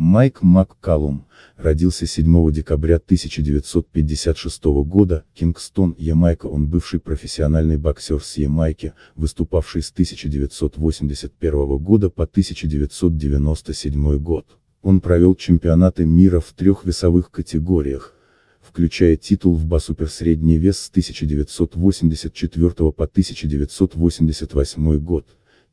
Майк Маккалум, родился 7 декабря 1956 года, Кингстон, Ямайка Он бывший профессиональный боксер с Ямайки, выступавший с 1981 года по 1997 год. Он провел чемпионаты мира в трех весовых категориях, включая титул в басупер вес с 1984 по 1988 год.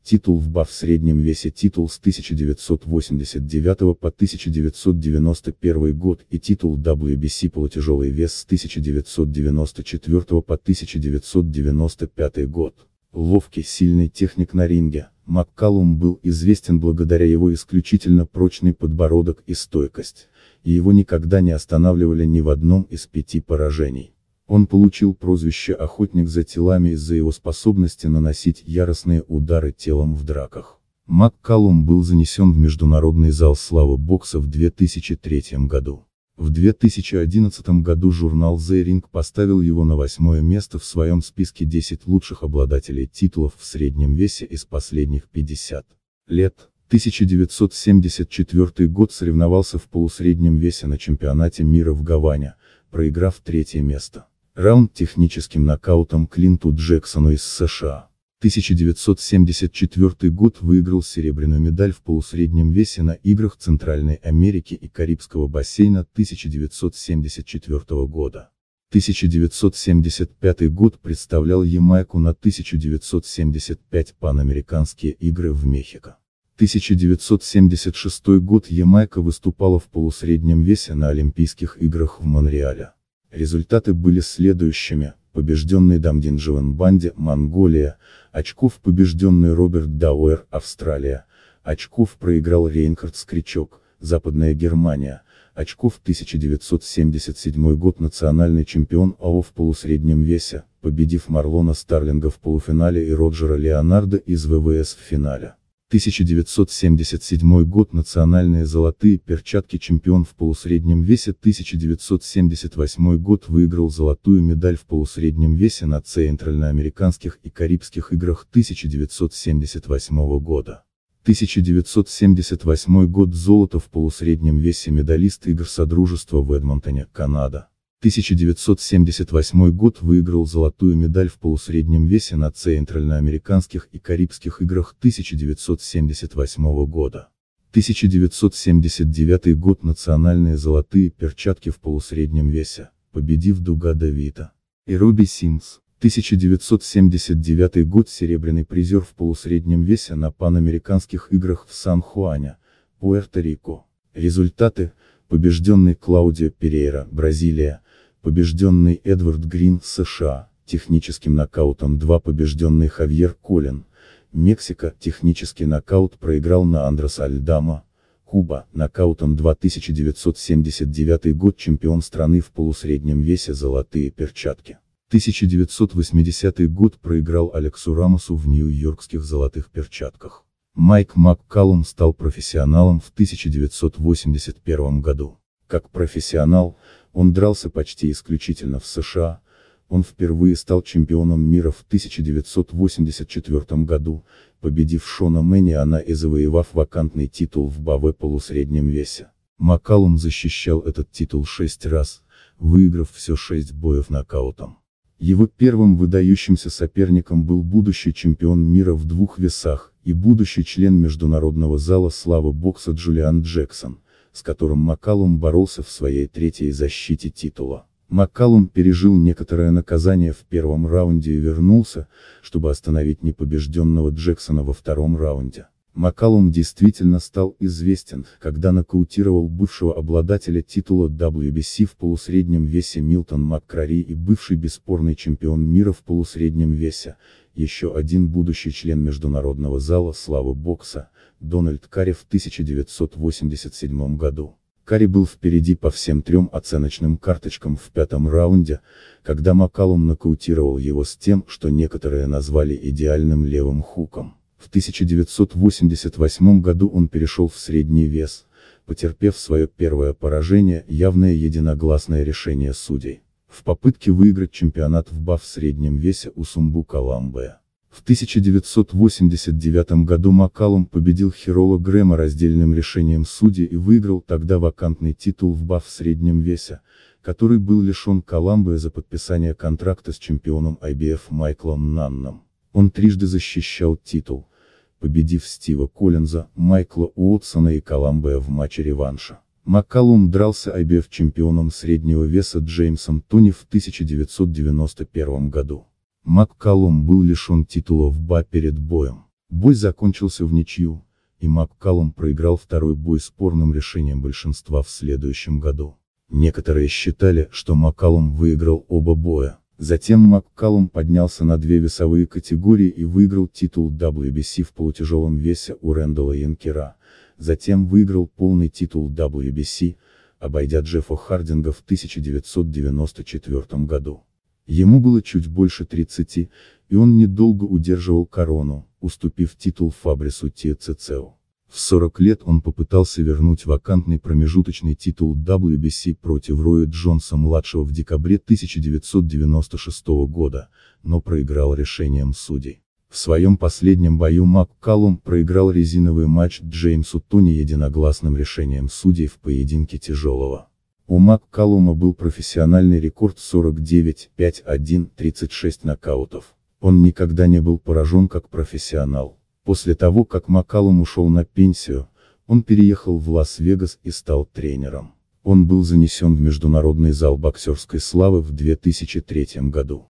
Титул в БА в среднем весе титул с 1989 по 1991 год и титул WBC полутяжелый вес с 1994 по 1995 год. Ловкий, сильный техник на ринге, Маккалум был известен благодаря его исключительно прочный подбородок и стойкость, и его никогда не останавливали ни в одном из пяти поражений. Он получил прозвище «Охотник за телами» из-за его способности наносить яростные удары телом в драках. Маккалум был занесен в Международный зал славы бокса в 2003 году. В 2011 году журнал The Ring поставил его на восьмое место в своем списке 10 лучших обладателей титулов в среднем весе из последних 50 лет. 1974 год соревновался в полусреднем весе на чемпионате мира в Гаване, проиграв третье место. Раунд техническим нокаутом Клинту Джексону из США. 1974 год выиграл серебряную медаль в полусреднем весе на играх Центральной Америки и Карибского бассейна 1974 года. 1975 год представлял Ямайку на 1975 Панамериканские игры в Мехико. 1976 год Ямайка выступала в полусреднем весе на Олимпийских играх в Монреале. Результаты были следующими. Побежденный Дамдинжеван Банди, Монголия, очков побежденный Роберт Дауэр, Австралия, очков проиграл Рейнхард Скричок, Западная Германия, очков 1977 год национальный чемпион АО в полусреднем весе, победив Марлона Старлинга в полуфинале и Роджера Леонардо из ВВС в финале. 1977 год Национальные золотые перчатки чемпион в полусреднем весе 1978 год выиграл золотую медаль в полусреднем весе на Центральноамериканских и Карибских играх 1978 года. 1978 год золото в полусреднем весе медалист игр Содружества в Эдмонтоне, Канада. 1978 год выиграл золотую медаль в полусреднем весе на Центральноамериканских и Карибских играх 1978 года. 1979 год национальные золотые перчатки в полусреднем весе, победив Дуга Давита И Руби Синс. 1979 год серебряный призер в полусреднем весе на Панамериканских играх в Сан-Хуане, Пуэрто-Рико. Результаты – побежденный Клаудио Перейра, Бразилия, побежденный Эдвард Грин, США, техническим нокаутом 2 побежденный Хавьер Колин, Мексика, технический нокаут проиграл на Андреса Альдама, Куба, нокаутом 2979 год чемпион страны в полусреднем весе «Золотые перчатки». 1980 год проиграл Алексу Рамосу в нью-йоркских «Золотых перчатках». Майк Маккаллум стал профессионалом в 1981 году. Как профессионал, он дрался почти исключительно в США, он впервые стал чемпионом мира в 1984 году, победив Шона Мэниана и завоевав вакантный титул в БАВ полусреднем весе. Макалум защищал этот титул шесть раз, выиграв все шесть боев нокаутом. Его первым выдающимся соперником был будущий чемпион мира в двух весах, и будущий член Международного зала славы бокса Джулиан Джексон, с которым Маккалум боролся в своей третьей защите титула. Маккалум пережил некоторое наказание в первом раунде и вернулся, чтобы остановить непобежденного Джексона во втором раунде. Макалум действительно стал известен, когда нокаутировал бывшего обладателя титула WBC в полусреднем весе Милтон Маккрари и бывший бесспорный чемпион мира в полусреднем весе, еще один будущий член Международного зала славы бокса, Дональд Карри в 1987 году. Карри был впереди по всем трем оценочным карточкам в пятом раунде, когда Макалум нокаутировал его с тем, что некоторые назвали идеальным левым хуком. В 1988 году он перешел в средний вес, потерпев свое первое поражение, явное единогласное решение судей. В попытке выиграть чемпионат в БА в среднем весе у Сумбу Каламбе. В 1989 году Макалум победил Хирола Грэма раздельным решением судей и выиграл тогда вакантный титул в БА в среднем весе, который был лишен Каламбе за подписание контракта с чемпионом IBF Майклом Нанном. Он трижды защищал титул, победив Стива Коллинза, Майкла Уотсона и Коламбая в матче реванша. Маккалум дрался обев чемпионом среднего веса Джеймсом Тони в 1991 году. Маккалум был лишен титула в БА перед боем. Бой закончился в ничью, и Маккалум проиграл второй бой спорным решением большинства в следующем году. Некоторые считали, что Маккалум выиграл оба боя, Затем Маккалум поднялся на две весовые категории и выиграл титул WBC в полутяжелом весе у Рэндала Янкера, затем выиграл полный титул WBC, обойдя Джеффа Хардинга в 1994 году. Ему было чуть больше 30, и он недолго удерживал корону, уступив титул Фабрису Тиэцецеу. В 40 лет он попытался вернуть вакантный промежуточный титул WBC против Роя Джонса-младшего в декабре 1996 года, но проиграл решением судей. В своем последнем бою МакКаллум проиграл резиновый матч Джеймсу Тони единогласным решением судей в поединке тяжелого. У МакКаллума был профессиональный рекорд 49-5-1-36 нокаутов. Он никогда не был поражен как профессионал. После того, как Макалум ушел на пенсию, он переехал в Лас-Вегас и стал тренером. Он был занесен в Международный зал боксерской славы в 2003 году.